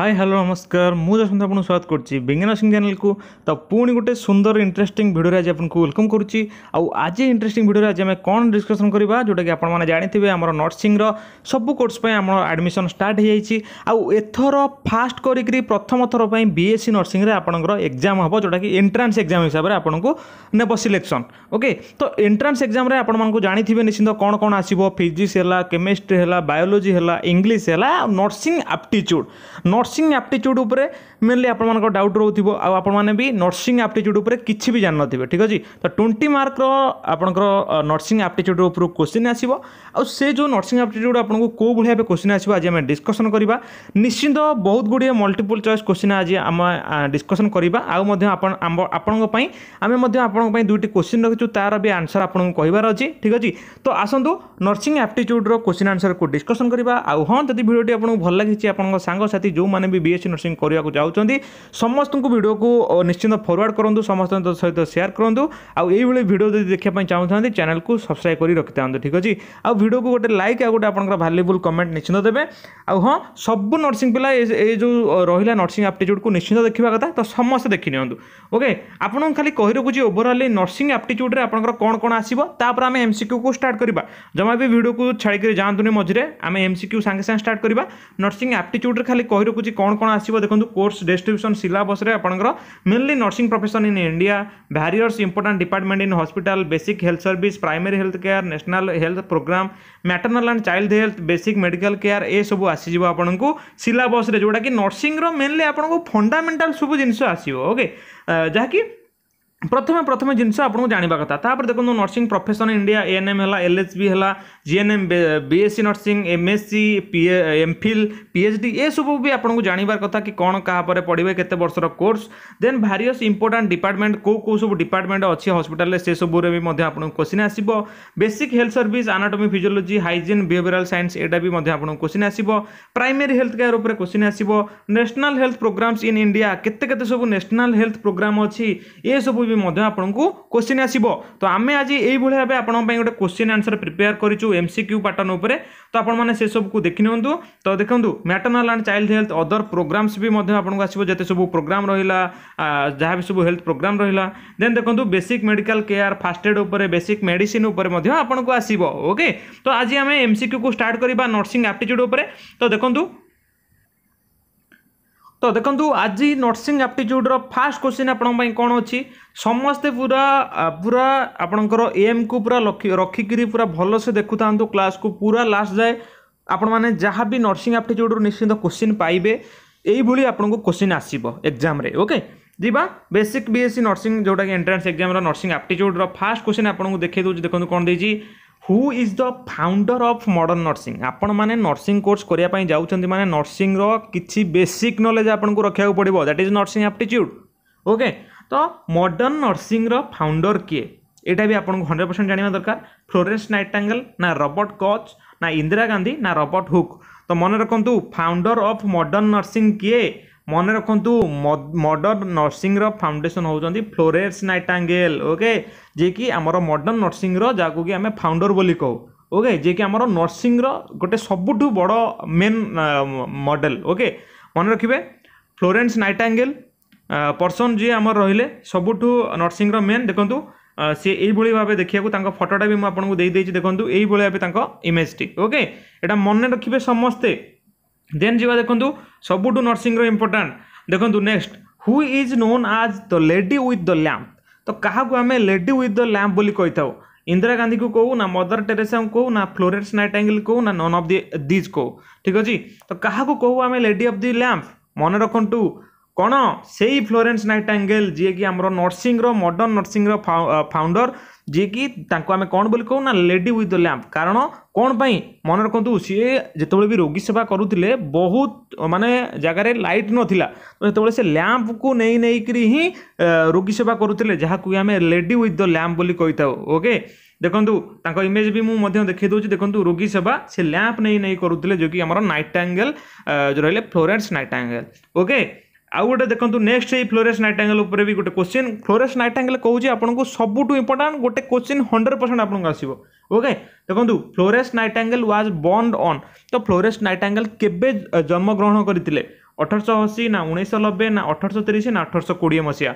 high hello ନମସ୍କାର ମୁଁ ଯଶନ୍ତ ଆପଣଙ୍କୁ ସ୍ୱାଗତ କରୁଛି ବେଙ୍ଗେନା ସିଂ ଚ୍ୟାନେଲକୁ ତ ପୁଣି ଗୋଟେ ସୁନ୍ଦର ଇଣ୍ଟରେଷ୍ଟିଂ ଭିଡ଼ିଓରେ ଆଜି ଆପଣଙ୍କୁ ୱେଲକମ୍ କରୁଛି ଆଉ ଆଜି ଇଣ୍ଟରେଷ୍ଟିଂ ଭିଡ଼ିଓରେ ଆଜି ଆମେ କ'ଣ ଡିସ୍କସନ୍ କରିବା ଯେଉଁଟାକି ଆପଣମାନେ ଜାଣିଥିବେ ଆମର ନର୍ସିଂର ସବୁ କୋର୍ସ ପାଇଁ ଆମର ଆଡ଼ମିସନ୍ ଷ୍ଟାର୍ଟ ହୋଇଯାଇଛି ଆଉ ଏଥର ଫାଷ୍ଟ କରିକିରି ପ୍ରଥମ ଥର ପାଇଁ ବିଏସ୍ସି ନର୍ସିଂରେ ଆପଣଙ୍କର ଏକ୍ଜାମ୍ ହେବ ଯେଉଁଟାକି ଏଣ୍ଟ୍ରାନ୍ସ ଏକ୍ଜାମ୍ ହିସାବରେ ଆପଣଙ୍କୁ ନେବ ସିଲେକ୍ସନ୍ ଓକେ ତ ଏଣ୍ଟ୍ରାନ୍ସ ଏକ୍ଜାମ୍ରେ ଆପଣମାନଙ୍କୁ ଜାଣିଥିବେ ନିଶ୍ଚିନ୍ତ କ'ଣ କ'ଣ ଆସିବ ଫିଜିକ୍ସ ହେଲା କେମିଷ୍ଟ୍ରି ହେଲା ବାୟୋଲୋଜି ହେଲା ଇଂଲିଶ ହେଲା nursing aptitude nurse nursing aptitude ଉପରେ ମେନ୍ଲି ଆପଣମାନଙ୍କର ଡାଉଟ୍ ରହୁଥିବ ଆଉ ଆପଣମାନେ ବି ନର୍ସିଂ ଆପ୍ଟିଚ୍ୟୁଡ଼୍ ଉପରେ କିଛି ବି ଜାଣିନଥିବେ ଠିକ୍ ଅଛି ତ ଟ୍ୱେଣ୍ଟି ମାର୍କର ଆପଣଙ୍କର ନର୍ସିଂ ଆପ୍ଟିଚ୍ୟୁଡ଼୍ ଉପରୁ କୋଶ୍ଚିନ୍ ଆସିବ ଆଉ ସେ ଯେଉଁ ନର୍ସିଂ ଆପ୍ଟିଚ୍ୟୁଡ଼୍ ଆପଣଙ୍କୁ କେଉଁ ଭଳି ଭାବେ କୋଶ୍ଚିନ୍ ଆସିବ ଆଜି ଆମେ ଡିସ୍କସନ୍ କରିବା ନିଶ୍ଚିନ୍ତ ବହୁତ ଗୁଡ଼ିଏ ମଲ୍ଟିପୁଲ୍ ଚଏସ୍ କୋଶ୍ଚିନ୍ ଆଜି ଆମେ ଡିସ୍କସନ୍ କରିବା ଆଉ ମଧ୍ୟ ଆପଣ ଆପଣଙ୍କ ପାଇଁ ଆମେ ମଧ୍ୟ ଆପଣଙ୍କ ପାଇଁ ଦୁଇଟି କୋଶ୍ଚିନ୍ ରଖିଛୁ ତା'ର ବି ଆନ୍ସର୍ ଆପଣଙ୍କୁ କହିବାର ଅଛି ଠିକ୍ ଅଛି ତ ଆସନ୍ତୁ ନର୍ସିଂ ଆପ୍ଟିଚ୍ୟୁଡ଼୍ର କୋଶ୍ଚିନ୍ ଆନ୍ସର୍କୁ ଡିସ୍କସନ୍ କରିବା ଆଉ ହଁ ଯଦି ଭିଡ଼ିଓଟି ଆପଣଙ୍କୁ ଭଲ ଲାଗିଛି ଆପଣଙ୍କ ସାଙ୍ଗସାଥି ଯେଉଁମାନେ ଯେଉଁମାନେ ବି ବିଏସ୍ସି ନର୍ସିଂ କରିବାକୁ ଚାହୁଁଛନ୍ତି ସମସ୍ତଙ୍କୁ ଭିଡ଼ିଓକୁ ନିଶ୍ଚିନ୍ତ ଫରୱାର୍ଡ଼ କରନ୍ତୁ ସମସ୍ତଙ୍କ ସହିତ ସେୟାର କରନ୍ତୁ ଆଉ ଏଇଭଳି ଭିଡ଼ିଓ ଯଦି ଦେଖିବା ପାଇଁ ଚାହୁଁଥାନ୍ତି ଚ୍ୟାନେଲକୁ ସବସ୍କ୍ରାଇବ୍ କରି ରଖିଥାନ୍ତୁ ଠିକ୍ ଅଛି ଆଉ ଭିଡ଼ିଓକୁ ଗୋଟେ ଲାଇକ୍ ଆଉ ଗୋଟେ ଆପଣଙ୍କର ଭାଲ୍ୟୁବୁଲ୍ କମେଣ୍ଟ ନିଶ୍ଚିନ୍ତ ଦେବେ ଆଉ ହଁ ସବୁ ନର୍ସିଂ ପିଲା ଏ ଯେଉଁ ରହିଲା ନର୍ସିଂ ଆପ୍ଟିଚ୍ୟୁଡ଼କୁ ନିଶ୍ଚିନ୍ତ ଦେଖିବା କଥା ତ ସମସ୍ତେ ଦେଖିନିଅନ୍ତୁ ଓକେ ଆପଣଙ୍କୁ ଖାଲି କହି ରଖୁଛି ଓଭରଅଲି ନର୍ସିଂ ଆପ୍ଟିଚ୍ୟୁଡ଼ରେ ଆପଣଙ୍କର କ'ଣ କ'ଣ ଆସିବ ତାପରେ ଆମେ ଏମ୍ସିକ୍ୟୁକୁ ଷ୍ଟାର୍ଟ କରିବା ଜମା ବି ଭିଡ଼ିଓକୁ ଛାଡ଼ିକରି ଯାଆନ୍ତୁନି ମଝିରେ ଆମେ ଏମ୍ସିକ୍ୟୁ ସାଙ୍ଗେ ସାଙ୍ଗେ ଷ୍ଟାର୍ଟ କରିବା ନର୍ସିଂ ଆପ୍ଟିଚ୍ୟୁଡ଼ରେ ଖାଲି କହି ରଖୁଛି ରହିଛି କ'ଣ କ'ଣ ଆସିବ ଦେଖନ୍ତୁ କୋର୍ସ ଡିଷ୍ଟ୍ରିବ୍ୟୁସନ୍ ସିଲାବସ୍ରେ ଆପଣଙ୍କର mainly nursing profession in India various important department in hospital basic health service primary health care national health programme maternal and child health basic medical care ଏସବୁ ଆସିଯିବ ଆପଣଙ୍କୁ ସିଲାବସ୍ରେ ଯେଉଁଟାକି ନର୍ସିଂର ମେନ୍ଲି ଆପଣଙ୍କୁ ଫଣ୍ଡାମେଣ୍ଟାଲ ସବୁ ଜିନିଷ ଆସିବ ଓକେ ଯାହାକି ପ୍ରଥମେ ପ୍ରଥମେ ଜିନିଷ ଆପଣଙ୍କୁ ଜାଣିବା କଥା ତାପରେ ଦେଖନ୍ତୁ ନର୍ସିଂ ପ୍ରଫେସନ୍ ଇଣ୍ଡିଆ ଏଏନ୍ଏମ୍ ହେଲା ଏଲ୍ଏଚ୍ବି ହେଲା G N M B S C nursing M S C P M phil P H D ଏସବୁ ବି ଆପଣଙ୍କୁ ଜାଣିବାର କଥା କି କ'ଣ କାହା ପରେ ପଢ଼ିବେ କେତେ ବର୍ଷର course then various important department କେଉଁ କେଉଁ ସବୁ ଡିପାର୍ଟମେଣ୍ଟ ଅଛି ହସ୍ପିଟାଲରେ ସେସବୁରେ ବି ମଧ୍ୟ ଆପଣଙ୍କୁ କୋଶ୍ଚିନ୍ ଆସିବ basic health service anatomy physiology hygiene behavioural science ଏଇଟା ବି ମଧ୍ୟ ଆପଣଙ୍କୁ କୋଶ୍ଚିନ୍ ଆସିବ ପ୍ରାଇମେରୀ ହେଲ୍ଥ କେୟାର ଉପରେ କୋଶ୍ଚିନ୍ ଆସିବ national health programmes in India କେତେ କେତେ ସବୁ ନ୍ୟାସନାଲ୍ ହେଲ୍ଥ ପ୍ରୋଗ୍ରାମ୍ ଅଛି ଏସବୁ ବି ମଧ୍ୟ ଆପଣଙ୍କୁ କୋଶ୍ଚିନ୍ ଆସିବ ତ ଆମେ ଆଜି ଏଇଭଳି ଭାବେ ଆପଣଙ୍କ ପାଇଁ ଗୋଟେ କୋଶ୍ଚିନ୍ ଆନ୍ସର୍ ପ୍ରିପେୟାର କରିଛୁ ଯେଉଁ ଏମ୍ ସି କ୍ୟୁ ପାଟର୍ନ ଉପରେ ତ ଆପଣମାନେ ସେସବୁକୁ ଦେଖିନିଅନ୍ତୁ ତ ଦେଖନ୍ତୁ maternal and child health other programmes ବି ମଧ୍ୟ ଆପଣଙ୍କୁ ଆସିବ ଯେତେ ସବୁ ପ୍ରୋଗ୍ରାମ୍ ରହିଲା ଯାହା ବି ସବୁ ହେଲ୍ଥ ପ୍ରୋଗ୍ରାମ୍ ରହିଲା ଦେନ୍ ଦେଖନ୍ତୁ basic medical care first aid ଉପରେ ବେସିକ୍ ମେଡ଼ିସିନ୍ ଉପରେ ମଧ୍ୟ ଆପଣଙ୍କୁ ଆସିବ ଓକେ ତ ଆଜି ଆମେ ଏମ୍ ସି କ୍ୟୁକୁ ଷ୍ଟାର୍ଟ କରିବା ନର୍ସିଂ ଆପ୍ଟିଚ୍ୟୁଡ୍ ଉପରେ ତ ଦେଖନ୍ତୁ ତ ଦେଖନ୍ତୁ ଆଜି ନର୍ସିଂ ଆପ୍ଟିଚ୍ୟୁଡ଼୍ର ଫାଷ୍ଟ କ୍ୱେଶ୍ଚିନ୍ ଆପଣଙ୍କ ପାଇଁ କ'ଣ ଅଛି ସମସ୍ତେ ପୁରା ପୁରା ଆପଣଙ୍କର ଏମ୍କୁ ପୁରା ରଖିକିରି ପୁରା ଭଲସେ ଦେଖୁଥାନ୍ତୁ କ୍ଲାସ୍କୁ ପୁରା ଲାଷ୍ଟ ଯାଏ ଆପଣମାନେ ଯାହା ବି ନର୍ସିଂ ଆପ୍ଟିଚ୍ୟୁଡ଼୍ରୁ ନିଶ୍ଚିନ୍ତ କ୍ୱେଶ୍ଚିନ୍ ପାଇବେ ଏଇଭଳି ଆପଣଙ୍କୁ କ୍ୱେଶ୍ଚିନ୍ ଆସିବ ଏକ୍ଜାମ୍ରେ ଓକେ ଯିବା ବେସିକ୍ ବିଏସ୍ସି ନର୍ସିଂ ଯେଉଁଟାକି ଏଣ୍ଟ୍ରାନ୍ସ ଏକ୍ଜାମ୍ର ନର୍ସିଂ ଆପ୍ଟିଚ୍ୟୁଡ଼୍ର ଫାଷ୍ଟ କ୍ୱେଶ୍ଚିନ୍ ଆପଣଙ୍କୁ ଦେଖାଇ ଦେଉଛି ଦେଖନ୍ତୁ କ'ଣ ଦେଇଛି who is the founder of modern nursing ଆପଣମାନେ ନର୍ସିଂ କୋର୍ସ କରିବା ପାଇଁ ଯାଉଛନ୍ତି ମାନେ ନର୍ସିଂର କିଛି ବେସିକ୍ ନଲେଜ୍ ଆପଣଙ୍କୁ ରଖିବାକୁ ପଡ଼ିବ that is nursing aptitude okay ତ ମଡ଼ର୍ଣ୍ଣ ନର୍ସିଂର ଫାଉଣ୍ଡର କିଏ ଏଇଟା ବି ଆପଣଙ୍କୁ ହଣ୍ଡ୍ରେଡ଼ ପରସେଣ୍ଟ ଜାଣିବା ଦରକାର ଫ୍ଲୋରେନ୍ସ ନାଇଟାଙ୍ଗେଲ ନା ରବର୍ଟ କଚ୍ ନା ଇନ୍ଦିରା ଗାନ୍ଧୀ ନା ରବର୍ଟ ହୁକ୍ ତ ମନେ ରଖନ୍ତୁ ଫାଉଣ୍ଡର ଅଫ୍ ମଡ଼ର୍ଣ୍ଣ ନର୍ସିଂ କିଏ ମନେ ରଖନ୍ତୁ ମଡ଼ର୍ଣ୍ଣ ନର୍ସିଂର ଫାଉଣ୍ଡେସନ୍ ହେଉଛନ୍ତି ଫ୍ଲୋରେନ୍ସ ନାଇଟାଙ୍ଗେଲ୍ ଓକେ ଯିଏକି ଆମର ମଡ଼ର୍ଣ୍ଣ ନର୍ସିଂର ଯାହାକୁ କି ଆମେ ଫାଉଣ୍ଡର ବୋଲି କହୁ ଓକେ ଯିଏକି ଆମର ନର୍ସିଂର ଗୋଟେ ସବୁଠୁ ବଡ଼ ମେନ୍ ମଡ଼େଲ ଓକେ ମନେ ରଖିବେ ଫ୍ଲୋରେନ୍ସ ନାଇଟାଙ୍ଗେଲ୍ ପର୍ସନ୍ ଯିଏ ଆମର ରହିଲେ ସବୁଠୁ ନର୍ସିଂର ମେନ୍ ଦେଖନ୍ତୁ ସିଏ ଏଇଭଳି ଭାବେ ଦେଖିବାକୁ ତାଙ୍କ ଫଟୋଟା ବି ମୁଁ ଆପଣଙ୍କୁ ଦେଇଦେଇଛି ଦେଖନ୍ତୁ ଏଇଭଳି ଭାବେ ତାଙ୍କ ଇମେଜଟି ଓକେ ଏଇଟା ମନେ ରଖିବେ ସମସ୍ତେ ଦେନ୍ ଯିବା ଦେଖନ୍ତୁ ସବୁଠୁ ନର୍ସିଂର ଇମ୍ପୋର୍ଟାଣ୍ଟ ଦେଖନ୍ତୁ next who is known as the lady with the lamp ତ କାହାକୁ ଆମେ ଲେଡି ୱିଥ୍ ଦ ଲ୍ୟାମ୍ପ ବୋଲି କହିଥାଉ ଇନ୍ଦିରା ଗାନ୍ଧୀକୁ କହୁ ନା ମଦର ଟେରେସାଙ୍କୁ କହୁ ନା ଫ୍ଲୋରେନ୍ସ ନାଇଟ୍ ନାଇଟାଙ୍ଗେଲ କହୁ ନା ନନ୍ ଅଫ୍ ଦି ଦିଜ୍ କହୁ ଠିକ୍ ଅଛି ତ କାହାକୁ କହୁ ଆମେ ଲେଡି ଅଫ୍ ଦି ଲ୍ୟାମ୍ପ ମନେ ରଖନ୍ତୁ କ'ଣ ସେଇ ଫ୍ଲୋରେନ୍ସ ନାଇଟ୍ ନାଇଟାଙ୍ଗେଲ ଯିଏକି ଆମର ନର୍ସିଂର ମଡ଼ର୍ଣ୍ଣ ନର୍ସିଂର ଫାଉଣ୍ଡର ଯିଏକି ତାଙ୍କୁ ଆମେ କ'ଣ ବୋଲି କହୁ ନା ଲେଡ଼ି ୱିଥ୍ ଦ ଲ୍ୟାମ୍ପ କାରଣ କ'ଣ ପାଇଁ ମନେ ରଖନ୍ତୁ ସିଏ ଯେତେବେଳେ ବି ରୋଗୀ ସେବା କରୁଥିଲେ ବହୁତ ମାନେ ଜାଗାରେ ଲାଇଟ୍ ନଥିଲା ତ ସେତେବେଳେ ସେ ଲ୍ୟାମ୍ପକୁ ନେଇ ନେଇକିରି ହିଁ ରୋଗୀ ସେବା କରୁଥିଲେ ଯାହାକୁ ଆମେ ଲେଡ଼ି ୱିଥ୍ ଦ ଲ୍ୟାମ୍ପ ବୋଲି କହିଥାଉ ଓକେ ଦେଖନ୍ତୁ ତାଙ୍କ ଇମେଜ୍ ବି ମୁଁ ମଧ୍ୟ ଦେଖାଇ ଦେଉଛି ଦେଖନ୍ତୁ ରୋଗୀ ସେବା ସେ ଲ୍ୟାମ୍ପ ନେଇ ନେଇ କରୁଥିଲେ ଯେଉଁକି ଆମର ନାଇଟାଙ୍ଗେଲ ଯେଉଁ ରହିଲେ ଫ୍ଲୋରେନ୍ସ ନାଇଟାଙ୍ଗେଲ ଓକେ ଆଉ ଗୋଟେ ଦେଖନ୍ତୁ ନେକ୍ସଟ ଏଇ ଫ୍ଲୋରେସ୍ ନାଇଟାଙ୍ଗେଲ ଉପରେ ବି ଗୋଟେ କୋଶ୍ଚିନ୍ ଫ୍ଲୋରେସ୍ ନାଇଟାଙ୍ଗେଲ କହୁଛି ଆପଣଙ୍କୁ ସବୁଠୁ ଇମ୍ପୋର୍ଟାଣ୍ଟ ଗୋଟେ କୋଶ୍ଚିନ୍ ହଣ୍ଡ୍ରେଡ଼ ପରସେଣ୍ଟ ଆପଣଙ୍କୁ ଆସିବ ଓକେ ଦେଖନ୍ତୁ ଫ୍ଲୋରେସ୍ ନାଇଟାଙ୍ଗେଲ ୱାଜ୍ ବର୍ଣ୍ଣ ଅନ୍ ତ ଫ୍ଲୋରେସ୍ ନାଇଟାଙ୍ଗେଲ କେବେ ଜନ୍ମଗ୍ରହଣ କରିଥିଲେ ଅଠରଶହ ଅଶୀ ନା ଉଣେଇଶହ ନବେ ନା ଅଠରଶହ ତିରିଶ ନା ଅଠରଶହ କୋଡ଼ିଏ ମସିହା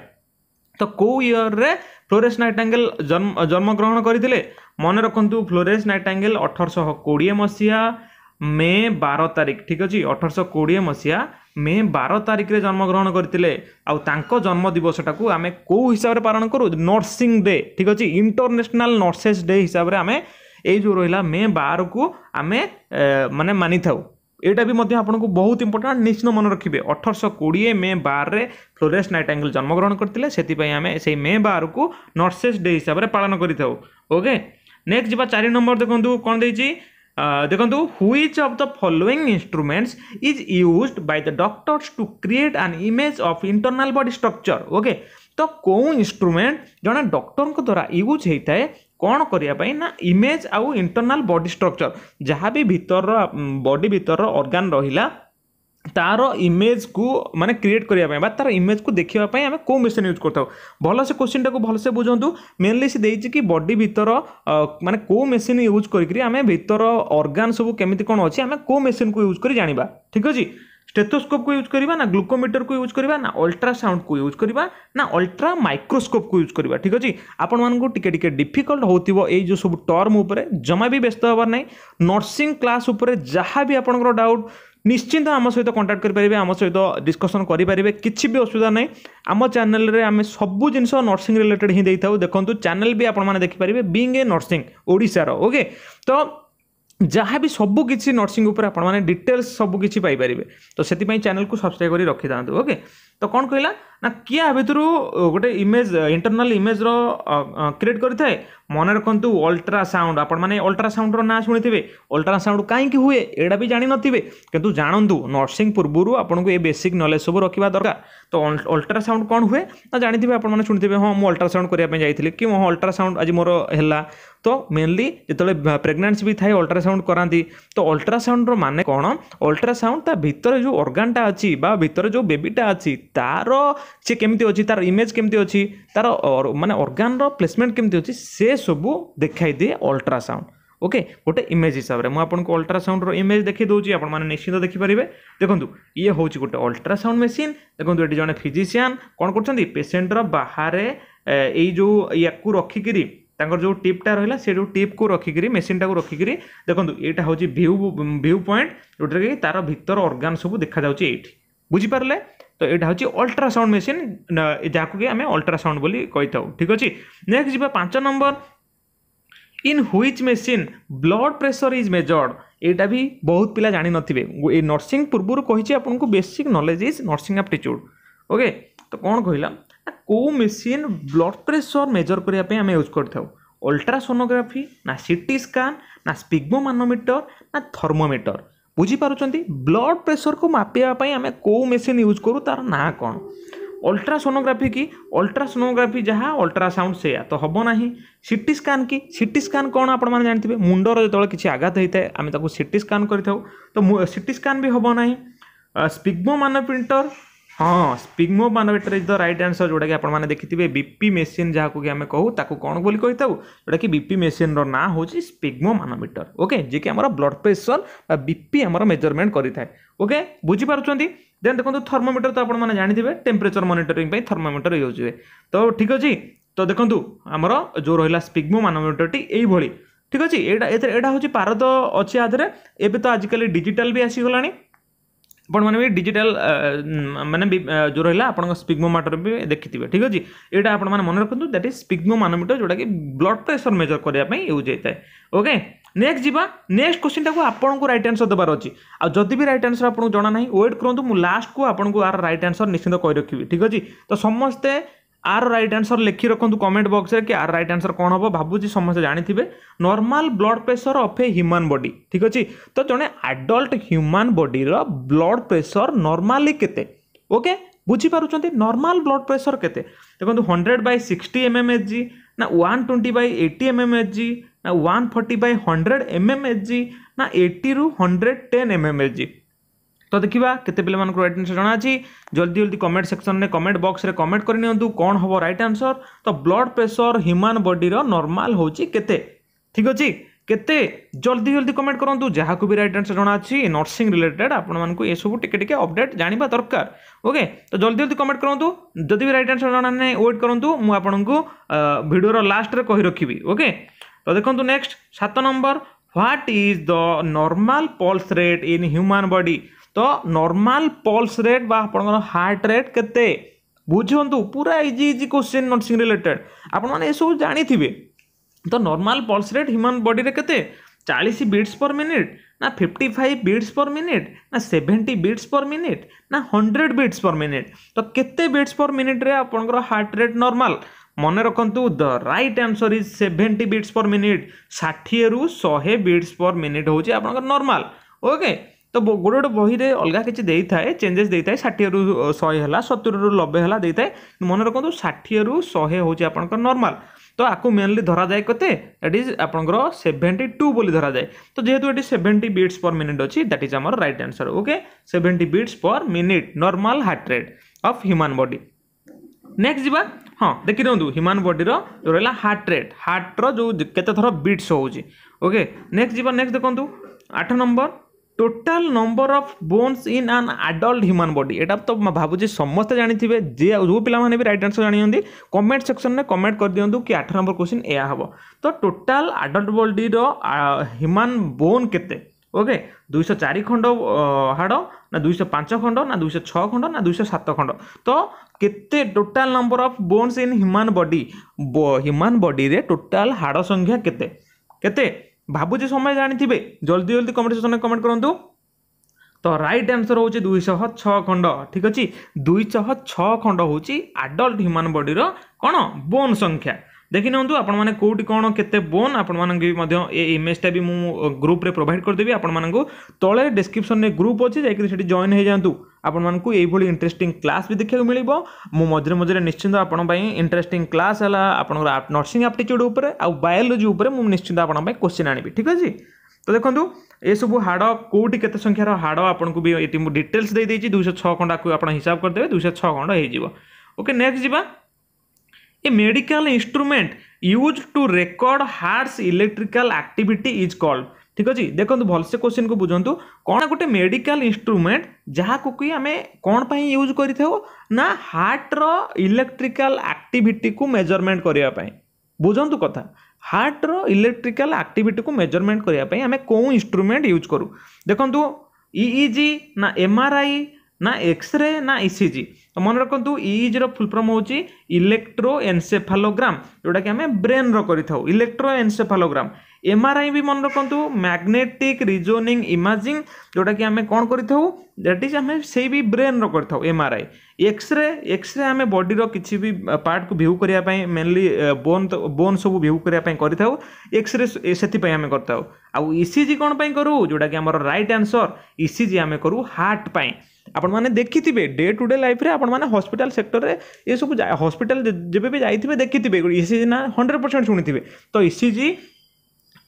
ତ କେଉଁ ଇୟରରେ ଫ୍ଲୋରେସ୍ ନାଇଟାଙ୍ଗେଲ ଜନ୍ମ ଜନ୍ମଗ୍ରହଣ କରିଥିଲେ ମନେ ରଖନ୍ତୁ ଫ୍ଲୋରେସ୍ ନାଇଟାଙ୍ଗେଲ ଅଠରଶହ କୋଡ଼ିଏ ମସିହା মে বার তারিখ ঠিক অছি অঠরশ কোড়িয়ে মସିହା মে বার তারিখে জন্মগ্রহণ করে আন্ম দিবসটা আমি কেউ হিসাবে পালন করু নর্সিং ডে ঠিক অছি ইন্টরন্যাশনাল নর্সেস ডে হিসাবে আমি এই যে রহিলা মে বারকু আমি মানে মানি থাও ଏଇଟା ବି ମଧ୍ୟ ଆପଣଙ୍କୁ ବହୁତ ଇମ୍ପୋର୍ଟାଣ୍ଟ ନିଶ୍ଚିତ ମନେ ରଖିବେ ଅଠରଶହ କୋଡ଼ିଏ ମେ ବାରରେ ଫ୍ଲୋରେନ୍ସ ନାଇଟାଙ୍ଗଲ ଜନ୍ମଗ୍ରହଣ କରିଥିଲେ ସେଥିପାଇଁ ଆମେ ସେଇ ମେ ବାରକୁ ନର୍ସେସ୍ ଡେ ହିସାବରେ ପାଳନ କରିଥାଉ ଓକେ ନେକ୍ସଟ ଯିବା ଚାରି ନମ୍ବର ଦେଖନ୍ତୁ କ'ଣ ଦେଇଛି ଦେଖନ୍ତୁ which of the following instruments is used by the doctors to create an image of internal body structure okay ତ କେଉଁ ଇନ୍ଷ୍ଟ୍ରୁମେଣ୍ଟ ଜଣେ ଡକ୍ଟରଙ୍କ ଦ୍ୱାରା ୟୁଜ୍ ହେଇଥାଏ କ'ଣ କରିବା ପାଇଁ ନା ଇମେଜ୍ ଆଉ ଇଣ୍ଟର୍ନାଲ୍ ବଡି ଷ୍ଟ୍ରକ୍ଚର ଯାହା ବି ଭିତରର ବଡି ଭିତରର ଅର୍ଗାନ୍ ରହିଲା तार इमेज को माने क्रिएट करने तार इमेज को देखापी आम कौ मेसन यूज करता भल से क्वेश्चन टाक भल से बुझाँ मेनली सी दे कि बडी भितर मानने को मेसीन यूज करें भितर अर्गान सब केमी कौन अच्छी आम कौ मेसीन को यूज कर जाना ठीक अच्छे स्टेथोस्कोप को यूज करवा ना ग्लुकोमीटर को यूज करवा ना अल्ट्रासाउंड को यूज करवा ना अल्ट्रा माइक्रोस्कोप को यूज करवा ठीक अच्छे आपण मूँ टे डिफिकल्ट हो जो सब टर्म उपर जमा भी व्यस्त हेबार ना नर्सी क्लास जहाँ भी आपंकर डाउट নিশ্চিন্ত আম সহ কন্টাক্ট করে আম সহ ডিসকসন করে কিছু বি অসুবিধা নাই আম চ্যানেলের আমি সবু জিনিস নর্সিং রিলেটেড হি দিয়ে থাকু দেখুন চ্যানেল বি আপনার দেখিপারে বিং এ নর্সিং ওড়শার ওকে তো ଯାହା ବି ସବୁକିଛି ନର୍ସିଂ ଉପରେ ଆପଣମାନେ ଡିଟେଲ୍ସ ସବୁକିଛି ପାଇପାରିବେ ତ ସେଥିପାଇଁ ଚ୍ୟାନେଲକୁ ସବସ୍କ୍ରାଇବ୍ କରି ରଖିଥାନ୍ତୁ ଓକେ ତ କ'ଣ କହିଲା ନା କିଏ ଆ ଭିତରୁ ଗୋଟେ ଇମେଜ୍ ଇଣ୍ଟରନାଲ୍ ଇମେଜ୍ର କ୍ରିଏଟ୍ କରିଥାଏ ମନେ ରଖନ୍ତୁ ଅଲ୍ଟ୍ରା ସାଉଣ୍ଡ ଆପଣମାନେ ଅଲ୍ଟ୍ରା ସାଉଣ୍ଡର ନାଁ ଶୁଣିଥିବେ ଅଲ୍ଟ୍ରା ସାଉଣ୍ଡ କାହିଁକି ହୁଏ ଏଇଟା ବି ଜାଣିନଥିବେ କିନ୍ତୁ ଜାଣନ୍ତୁ ନର୍ସିଂ ପୂର୍ବରୁ ଆପଣଙ୍କୁ ଏ ବେସିକ୍ ନଲେଜ୍ ସବୁ ରଖିବା ଦରକାର ତ ଅଲ୍ଟ୍ରା ସାଉଣ୍ଡ କ'ଣ ହୁଏ ନା ଜାଣିଥିବେ ଆପଣମାନେ ଶୁଣିଥିବେ ହଁ ମୁଁ ଅଲ୍ଟ୍ରା ସାଉଣ୍ଡ କରିବା ପାଇଁ ଯାଇଥିଲି କି ହଁ ଅଲ୍ଟ୍ରା ସାଉଣ୍ଡ ଆଜି ମୋର ହେଲା ତ ମେନଲି ଯେତେବେଳେ ପ୍ରେଗନାନ୍ସି ବି ଥାଏ ଅଲ୍ଟ୍ରା ସାଉଣ୍ଡ କରାନ୍ତି ତ ଅଲ୍ଟ୍ରା ସାଉଣ୍ଡର ମାନେ କ'ଣ ଅଲ୍ଟ୍ରା ସାଉଣ୍ଡ ତା ଭିତରେ ଯେଉଁ ଅର୍ଗାନଟା ଅଛି ବା ଭିତରେ ଯେଉଁ ବେବିଟା ଅଛି ତା'ର ସେ କେମିତି ଅଛି ତା'ର ଇମେଜ୍ କେମିତି ଅଛି ତା'ର ମାନେ ଅର୍ଗାନର ପ୍ଲେସମେଣ୍ଟ କେମିତି ଅଛି ସେ ସବୁ ଦେଖାଇଦିଏ ଅଲ୍ଟ୍ରାସାଉଣ୍ଡ ଓକେ ଗୋଟେ ଇମେଜ୍ ହିସାବରେ ମୁଁ ଆପଣଙ୍କୁ ଅଲ୍ଟ୍ରାସାଉଣ୍ଡର ଇମେଜ୍ ଦେଖି ଦେଉଛି ଆପଣମାନେ ନିଶ୍ଚିତ ଦେଖିପାରିବେ ଦେଖନ୍ତୁ ଇଏ ହେଉଛି ଗୋଟେ ଅଲ୍ଟ୍ରାସାଉଣ୍ଡ ମେସିନ୍ ଦେଖନ୍ତୁ ଏଠି ଜଣେ ଫିଜିସିଆନ୍ କ'ଣ କରୁଛନ୍ତି ପେସେଣ୍ଟର ବାହାରେ ଏଇ ଯେଉଁ ୟାକୁ ରଖିକିରି ତାଙ୍କର ଯେଉଁ ଟିପ୍ଟା ରହିଲା ସେ ଯେଉଁ ଟିପ୍କୁ ରଖିକିରି ମେସିନ୍ଟାକୁ ରଖିକିରି ଦେଖନ୍ତୁ ଏଇଟା ହେଉଛି ଭ୍ୟୁ ଭ୍ୟୁ ପଏଣ୍ଟ ଯେଉଁଟାକି ତା'ର ଭିତର ଅର୍ଗାନ ସବୁ ଦେଖାଯାଉଛି ଏଇଠି ବୁଝିପାରିଲେ তো ଏଇଟା ହେଉଛି ଅଲ୍ଟ୍ରାସାଉଣ୍ଡ ମେସିନ୍ ଯାହାକୁ କି ଆମେ ଅଲ୍ଟ୍ରାସାଉଣ୍ଡ ବୋଲି କହିଥାଉ ଠିକ୍ ଅଛି ନେକ୍ସଟ ଯିବା ପାଞ୍ଚ number in which machine blood pressure is measured ଏଇଟା ବି ବହୁତ ପିଲା ଜାଣିନଥିବେ ଏ ନର୍ସିଂ ପୂର୍ବରୁ କହିଛି ଆପଣଙ୍କୁ basic knowledge is nursing aptitude okay ତ କ'ଣ କହିଲା ନା କେଉଁ ମେସିନ୍ ବ୍ଲଡ଼ ପ୍ରେସର ମେଜର୍ କରିବା ପାଇଁ ଆମେ ୟୁଜ୍ କରିଥାଉ ଅଲ୍ଟ୍ରାସୋନୋଗ୍ରାଫି ନା ସିଟି ସ୍କାନ୍ ନା ସ୍ପିଗ୍ମୋ ମାନୋମିଟର ନା ଥର୍ମୋମିଟର बुझिपारुंट ब्लड प्रेसर को मापियापाई आम कौ मेसीन यूज करूँ तार ना कौन अल्ट्रासोनोग्राफी कि अल्ट्रासोनोग्राफी जहाँ अल्ट्रासाउंड से तो हम ना सीट स्कान कि सीट स्कान कौन आप जानते मुंडर जो कि आघात होता है आम सीट स्कान कर तो सीट स्कान भी हम ना स्पिग्मो मानोप्रिंटर ହଁ sphygmomanometer is the right answer ଯେଉଁଟାକି ଆପଣମାନେ ଦେଖିଥିବେ ବିପି ମେସିନ୍ ଯାହାକୁ କି ଆମେ କହୁ ତାକୁ କ'ଣ ବୋଲି କହିଥାଉ ଯେଉଁଟାକି ବିପି ମେସିନ୍ର ନାଁ ହେଉଛି ସ୍ପିଗ୍ମୋ ମାନୋମିଟର ଓକେ ଯିଏକି ଆମର ବ୍ଲଡ୍ ପ୍ରେସର୍ ବା ବିପି ଆମର ମେଜରମେଣ୍ଟ କରିଥାଏ ଓକେ ବୁଝିପାରୁଛନ୍ତି ଦେନ୍ ଦେଖନ୍ତୁ ଥର୍ମୋମିଟର ତ ଆପଣମାନେ ଜାଣିଥିବେ ଟେମ୍ପରେଚର ମନିଟରିଂ ପାଇଁ ଥର୍ମୋମିଟର ୟୁଜ୍ ହୁଏ ତ ଠିକ୍ ଅଛି ତ ଦେଖନ୍ତୁ ଆମର ଯେଉଁ ରହିଲା ସ୍ପିଗ୍ମୋ ମାନୋମିଟରଟି ଏଇଭଳି ଠିକ୍ ଅଛି ଏଇଟା ଏଥିରେ ଏଇଟା ହେଉଛି ପାରଦ ଅଛି ଆଧରେ ଏବେ ତ ଆଜିକାଲି ଡିଜିଟାଲ୍ ବି ଆସିଗଲାଣି પણ મને ડિજિટલ મને જો રહીલા આપણો સ્પીગ્મોમાટર બી દેખિત બી ઠીક હો જી એડા આપણ મને મન રાખું ધેટ ઇસ સ્પીગ્મોમાનોમીટર જોડા કે બ્લડ પ્રેશર મેજર કરે આમે યુઝ થાય ઓકે નેક્સ્ટ જીબા નેક્સ્ટ ક્વેશ્ચન તો આપણ કો રાઈટ આન્સર દેબાર હો ચી આ જોદી બી રાઈટ આન્સર આપણ કો જોણા નહી વેઇટ કરું તો મુ લાસ્ટ કો આપણ કો આર રાઈટ આન્સર નિશ્ચિત કરી રાખી બી ઠીક હો જી તો સમસ્તે ଆର ରାଇଟ୍ ଆନ୍ସର୍ ଲେଖି ରଖନ୍ତୁ କମେଣ୍ଟ ବକ୍ସରେ କି ଆର ରାଇଟ୍ ଆନ୍ସର୍ କ'ଣ ହେବ ଭାବୁଛି ସମସ୍ତେ ଜାଣିଥିବେ normal blood pressure of a human body ଠିକ୍ ଅଛି ତ ଜଣେ ଆଡଲ୍ଟ ହ୍ୟୁମାନ୍ ବଡିର ବ୍ଲଡ୍ ପ୍ରେସର୍ ନର୍ମାଲି କେତେ ଓକେ ବୁଝିପାରୁଛନ୍ତି ନର୍ମାଲ୍ ବ୍ଲଡ୍ ପ୍ରେସର୍ କେତେ ଦେଖନ୍ତୁ hundred by sixty M M H G ନା one twenty by eighty M M H G ନା one forty by hundred M M H G ନା ଏଇଟିରୁ hundred ten M M H G तो देखा केत right answer जना जल्दी जल्दी कमेंट सेक्शन में कमेंट बक्स में कमेंट करनी कौन हम रईट आनसर तो ब्लड प्रेसर ह्यूमान बडीर नर्माल होते ठीक अच्छे केते जल्दी जल्दी कमेंट करूँ जहाँ को भी रईट आनसर जना नर्सी रिलेटेड आपसबू टे अपडेट जाना दरकार ओके तो जल्दी जल्दी कमेंट करूँ जब भी रईट आनसर जाना ना वेट करूँ मुझको भिडर लास्ट्रे रखी ओके तो देखो नेक्स्ट सात number what is the normal pulse rate in human body तो नॉर्मल पल्स रेट बात हार्ट रेट के बुझु पूरा easy easy question nursing related आपसब जाथे तो normal pulse rate human body रे के चालीस बीट्स पर मिनिट ना fifty five beats per minute ना सेवेन्टी बीट्स पर मिनिट ना हंड्रेड बीट्स पर मिनिट तो कते बीट्स पर मिनिट्रे आप हार्ट रेट नॉर्मल मन रखु the right answer is seventy beats per minute षाठी शहे बीट्स पर मिनिट हूँ आप नर्माल ओके ତ ଗୋଟେ ଗୋଟେ ବହିରେ ଅଲଗା କିଛି ଦେଇଥାଏ ଚେଞ୍ଜେସ୍ ଦେଇଥାଏ ଷାଠିଏରୁ ଶହେ ହେଲା ସତୁରିରୁ ନବେ ହେଲା ଦେଇଥାଏ ମନେ ରଖନ୍ତୁ ଷାଠିଏରୁ ଶହେ ହେଉଛି ଆପଣଙ୍କର ନର୍ମାଲ୍ ତ ଆକୁ ମେନ୍ଲି ଧରାଯାଏ କେତେ ଏଟ୍ ଇଜ୍ ଆପଣଙ୍କର ସେଭେଣ୍ଟି ଟୁ ବୋଲି ଧରାଯାଏ ତ ଯେହେତୁ ଏଠି ସେଭେଣ୍ଟି ବିଟ୍ସ ପର୍ ମିନିଟ୍ ଅଛି ଦ୍ୟାଟ୍ ଇଜ୍ ଆମର right answer okay seventy beats per minute normal heart rate of human body next ଯିବା ହଁ ଦେଖିଦିଅନ୍ତୁ ହ୍ୟୁମାନ ବଡିର ଯେଉଁ ରହିଲା ହାର୍ଟ ରେଟ୍ ହାର୍ଟର ଯେଉଁ କେତେ ଥର ବିଟ୍ସ ହେଉଛି ଓକେ ନେକ୍ସଟ ଯିବା ନେକ୍ସଟ ଦେଖନ୍ତୁ ଆଠ number total number of bones in an adult human body ଏଇଟା ତ ଭାବୁଛି ସମସ୍ତେ ଜାଣିଥିବେ ଯିଏ ଯେଉଁ ପିଲାମାନେ ବି ରାଇଟ୍ ଆନ୍ସର୍ ଜାଣିଛନ୍ତି କମେଣ୍ଟ ସେକ୍ସନରେ କମେଣ୍ଟ କରିଦିଅନ୍ତୁ କି ଆଠ ନମ୍ବର କୋଶ୍ଚିନ୍ ଏହା ହେବ ତ ଟୋଟାଲ ଆଡଲ୍ଟ ବଡିର ହ୍ୟୁମାନ୍ ବୋନ୍ କେତେ ଓକେ ଦୁଇଶହ ଚାରି ଖଣ୍ଡ ହାଡ଼ ନା ଦୁଇଶହ ପାଞ୍ଚ ଖଣ୍ଡ ନା ଦୁଇଶହ ଛଅ ଖଣ୍ଡ ନା ଦୁଇଶହ ସାତ ଖଣ୍ଡ ତ କେତେ total number of bones in human body human ବଡିରେ ଟୋଟାଲ ହାଡ଼ ସଂଖ୍ୟା କେତେ କେତେ ଭାବୁଛି ସମୟ ଜାଣିଥିବେ ଜଲ୍ଦି ଜଲ୍ଦି କମେଣ୍ଟ ସେକ୍ସନରେ କମେଣ୍ଟ କରନ୍ତୁ ତ ରାଇଟ୍ ଆନ୍ସର୍ ହେଉଛି ଦୁଇଶହ ଛଅ ଖଣ୍ଡ ଠିକ୍ ଅଛି ଦୁଇଶହ ଛଅ ଖଣ୍ଡ ହେଉଛି ଆଡଲ୍ଟ ହ୍ୟୁମାନ ବଡ଼ିର କ'ଣ ବୋନ୍ ସଂଖ୍ୟା देखि ना कौटी कौन के बोन आपड़ इमेजा भी मुझे ग्रुप प्रोभाइड करदेवि आपको तले डिस्क्रिपन में ग्रुप अच्छे जाइए जॉन हो जातु आपली इंटरेस्टिंग क्लास भी देखा मिली मझे मझे निश्चिंत आप इंटरेस्टिंग क्लास है आपर नर्सी आप्टिट्यूड उपर आ बायोलोजी मुझे निश्चिंत आप क्वेश्चन आनी ठीक अच्छे तो देखो ये सब हाड़ कौटी के संख्यार हाड़ आपको भी ये मुझे डिटेल्स दे देती दुई छः खंडा को आप हिसाब करदे दुई छः खंड होके ओके नेक्स्ट जी a medical instrument use to record heart electrical activity is called ठीक अच्छे देखते भलसे क्वेश्चन को बुझु कौन गोटे मेडिकल इंस्ट्रुमेंट जहाँ कि आम कौन पर यूज कर हार्टर इलेक्ट्रिकाल आक्टिट को मेजरमेंट करने बुझु कथा हार्टर इलेक्ट्रिकाल आक्टिट को मेजरमेंट करने आम कौ इंस्ट्रुमेंट यूज करूँ देखूँ इ ना एम आर आई ନା ଏକ୍ସରେ ନା ଇସିଜି ତ ମନେ ରଖନ୍ତୁ ଇଇଜିର ଫୁଲ୍ ଫର୍ମ ହେଉଛି ଇଲେକ୍ଟ୍ରୋ ଏନ୍ସେଫାଲୋଗ୍ରାମ ଯେଉଁଟାକି ଆମେ ବ୍ରେନ୍ର କରିଥାଉ ଇଲେକ୍ଟ୍ରୋ ଏନ୍ସେଫାଲୋଗ୍ରାମ ଏମ୍ଆର୍ଆଇ ବି ମନେ ରଖନ୍ତୁ ମ୍ୟାଗ୍ନେଟିକ୍ ରିଜୋନିଂ ଇମାଜିଂ ଯେଉଁଟାକି ଆମେ କ'ଣ କରିଥାଉ ଦ୍ୟାଟ୍ ଇଜ୍ ଆମେ ସେଇ ବି ବ୍ରେନ୍ର କରିଥାଉ ଏମ୍ଆର୍ଆଇ ଏକ୍ସରେ ଏକ୍ସରେ ଆମେ ବଡ଼ିର କିଛି ବି ପାର୍ଟକୁ ଭିୟୁ କରିବା ପାଇଁ ମେନଲି ବୋନ୍ ବୋନ୍ ସବୁ ଭିୟୁ କରିବା ପାଇଁ କରିଥାଉ ଏକ୍ସରେ ସେଥିପାଇଁ ଆମେ କରିଥାଉ ଆଉ ଇସିଜି କ'ଣ ପାଇଁ କରୁ ଯେଉଁଟାକି ଆମର ରାଇଟ୍ ଆନ୍ସର୍ ଇସିଜି ଆମେ କରୁ ହାର୍ଟ ପାଇଁ ଆପଣମାନେ ଦେଖିଥିବେ ଡେ ଟୁ ଡେ ଲାଇଫ୍ରେ ଆପଣମାନେ ହସ୍ପିଟାଲ୍ ସେକ୍ଟର୍ରେ ଏସବୁ ହସ୍ପିଟାଲ୍ ଯେବେ ବି ଯାଇଥିବେ ଦେଖିଥିବେ ଇ ଜି ନା ହଣ୍ଡ୍ରେଡ଼୍ ପରସେଣ୍ଟ ଶୁଣିଥିବେ ତ ଇ ସି ଜି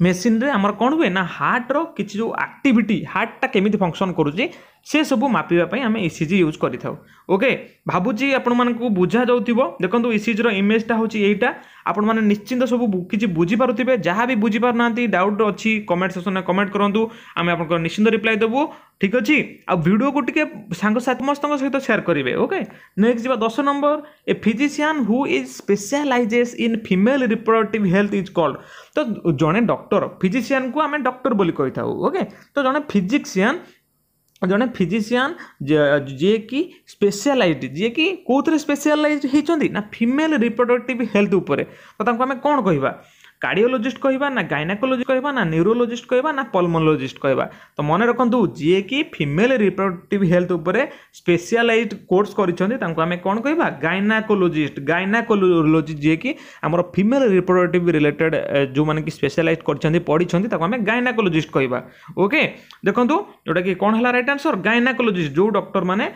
ମେସିନ୍ରେ ଆମର କ'ଣ ହୁଏ ନା ହାର୍ଟର କିଛି ଯେଉଁ ଆକ୍ଟିଭିଟି ହାର୍ଟଟା କେମିତି ଫଙ୍କସନ୍ କରୁଛି ସେସବୁ ମାପିବା ପାଇଁ ଆମେ ଇ ସି ଜି ୟୁଜ୍ କରିଥାଉ ଓକେ ଭାବୁଛି ଆପଣମାନଙ୍କୁ ବୁଝାଯାଉଥିବ ଦେଖନ୍ତୁ ଇ ସି ଜିର ଇମେଜ୍ଟା ହେଉଛି ଏଇଟା ଆପଣମାନେ ନିଶ୍ଚିନ୍ତ ସବୁ କିଛି ବୁଝିପାରୁଥିବେ ଯାହା ବି ବୁଝିପାରୁନାହାନ୍ତି ଡାଉଟ୍ ଅଛି କମେଣ୍ଟ ସେକ୍ସନ୍ରେ କମେଣ୍ଟ କରନ୍ତୁ ଆମେ ଆପଣଙ୍କର ନିଶ୍ଚିନ୍ତ ରିପ୍ଲାଏ ଦେବୁ ଠିକ୍ ଅଛି ଆଉ ଭିଡ଼ିଓକୁ ଟିକେ ସାଙ୍ଗସାଥି ସମସ୍ତଙ୍କ ସହିତ ସେୟାର କରିବେ ଓକେ ନେକ୍ସଟ ଯିବା ଦଶ number a physician who is specialises in female reproductive health is called ତ ଜଣେ ଡକ୍ଟର ଫିଜିସିଆନ୍କୁ ଆମେ ଡକ୍ଟର ବୋଲି କହିଥାଉ ଓକେ ତ ଜଣେ ଫିଜିକ୍ସିଆନ୍ ଜଣେ ଫିଜିସିଆନ୍ ଯିଏକି ସ୍ପେଶିଆଲାଇଜ୍ ଯିଏକି କେଉଁଥିରେ ସ୍ପେଶିଆଲାଇଜ୍ ହେଇଛନ୍ତି ନା ଫିମେଲ୍ ରିପ୍ରଡ଼କ୍ଟିଭ୍ ହେଲ୍ଥ ଉପରେ ତ ତାଙ୍କୁ ଆମେ କ'ଣ କହିବା કાર્ડિયોલોજિસ્ટ કહેવા ના ગાયનાકોલોજી કહેવા ના ન્યુરોલોજિસ્ટ કહેવા ના પલ્મોલોજિસ્ટ કહેવા તો મને રખନ୍ତୁ ଯିଏକି ଫିମେଲ୍ ରିପ୍ରଡକ୍ଟିଭ୍ ହେଲ୍ଥ ଉପରେ ସ୍ପେଶିଆଲାଇଜ୍ କୋର୍ସ କରିଛନ୍ତି ତାଙ୍କୁ ଆମେ କ'ଣ କହିବା ଗାଇନାକୋଲୋଜିଷ୍ଟ ଗାଇନାକୋଲୋଜି ଯିଏକି ଆମର ଫିମେଲ୍ ରିପ୍ରଡକ୍ଟିଭ୍ ରିଲେଟେଡ୍ ଯେଉଁମାନେ କି ସ୍ପେଶିଆଲାଇଜ୍ କରିଛନ୍ତି ପଢ଼ିଛନ୍ତି ତାକୁ ଆମେ ଗାଇନାକୋଲୋଜିଷ୍ଟ କହିବା ଓକେ ଦେଖନ୍ତୁ ଯେଉଁଟାକି କ'ଣ ହେଲା ରାଇଟ୍ ଆନ୍ସର୍ ଗାଇନାକୋଲୋଜିଷ୍ଟ ଯେଉଁ ଡକ୍ଟରମାନେ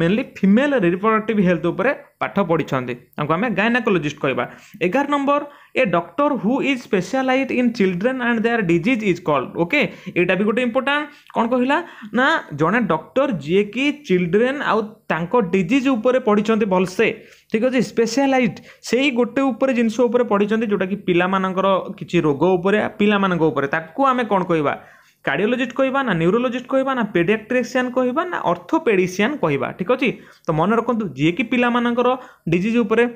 ମେନଲି ଫିମେଲ୍ ରିପ୍ରଡକ୍ଟିଭ୍ ହେଲ୍ଥ ଉପରେ ପାଠ ପଢ଼ିଛନ୍ତି ତାଙ୍କୁ ଆମେ ଗାଇନାକୋଲୋଜିଷ୍ଟ କହିବା ଏଗାର number a doctor who is specialise in children and their disease is called okay ଏଇଟା ବି ଗୋଟେ ଇମ୍ପୋର୍ଟାଣ୍ଟ କ'ଣ କହିଲା ନା ଜଣେ ଡକ୍ଟର ଯିଏକି ଚିଲଡ୍ରେନ୍ ଆଉ ତାଙ୍କ ଡିଜିଜ୍ ଉପରେ ପଢ଼ିଛନ୍ତି ଭଲସେ ଠିକ୍ ଅଛି ସ୍ପେଶାଲାଇଜ୍ ସେଇ ଗୋଟେ ଉପରେ ଜିନିଷ ଉପରେ ପଢ଼ିଛନ୍ତି ଯେଉଁଟାକି ପିଲାମାନଙ୍କର କିଛି ରୋଗ ଉପରେ ପିଲାମାନଙ୍କ ଉପରେ ତାକୁ ଆମେ କ'ଣ କହିବା कार्डियोलोजिस्ट कहवा ना न्यूरोलोजिस्ट कहवा ना पेडियाट्रिशियन कहवा ना अर्थोपेडिशियन कहवा ठीक अच्छे तो मन रखु जी कि पिलार डिजिज उपर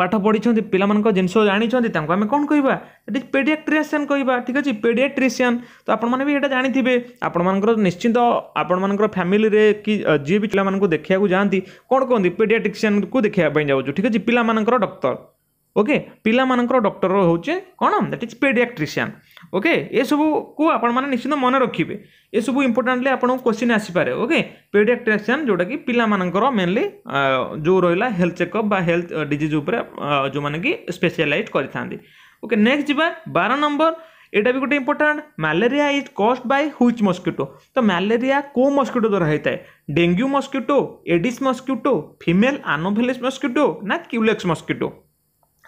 ପାଠ ପଢ଼ିଛନ୍ତି ପିଲାମାନଙ୍କ ଜିନିଷ ଜାଣିଛନ୍ତି ତାଙ୍କୁ ଆମେ କ'ଣ କହିବା ଇଟ୍ ଇଜ୍ ପେଡ଼ିଆଟ୍ରିସିଆନ୍ କହିବା ଠିକ୍ ଅଛି ପେଡ଼ିଆଟ୍ରିସିଆନ୍ ତ ଆପଣମାନେ ବି ଏଇଟା ଜାଣିଥିବେ ଆପଣମାନଙ୍କର ନିଶ୍ଚିନ୍ତ ଆପଣମାନଙ୍କର ଫ୍ୟାମିଲିରେ କି ଯିଏ ବି ପିଲାମାନଙ୍କୁ ଦେଖିବାକୁ ଯାଆନ୍ତି କ'ଣ କୁହନ୍ତି ପେଡ଼ିଆଟ୍ରିସିଆନ୍କୁ ଦେଖିବା ପାଇଁ ଯାଉଛୁ ଠିକ୍ ଅଛି ପିଲାମାନଙ୍କର ଡକ୍ଟର ଓକେ ପିଲାମାନଙ୍କର ଡକ୍ଟର ହେଉଛି କ'ଣ ଦ୍ୟାଟ୍ ଇଜ୍ ପେଡ଼ିଆଟ୍ରିସିଆନ୍ ओके ये सबू को आपचिंत मन रखिए ये सब इंपोर्टाटली आपको क्वेश्चन आसपा ओके पेडिया ट्रेक्शन जोटा कि पिलाकर मेनली जो रहा हेल्थ चेकअप हेल्थ डिजिज उ जो मैंने कि स्पेसियालज करके ओके नेक्स्ट जी बार नंबर ये भी गोटे important malaria is caused by which mosquito तो मैलेरिया को मस्क्यूटो द्वारा होता है dengue mosquito aedes mosquito female anopheles mosquito ना क्यूलेक्स मस्क्यूटो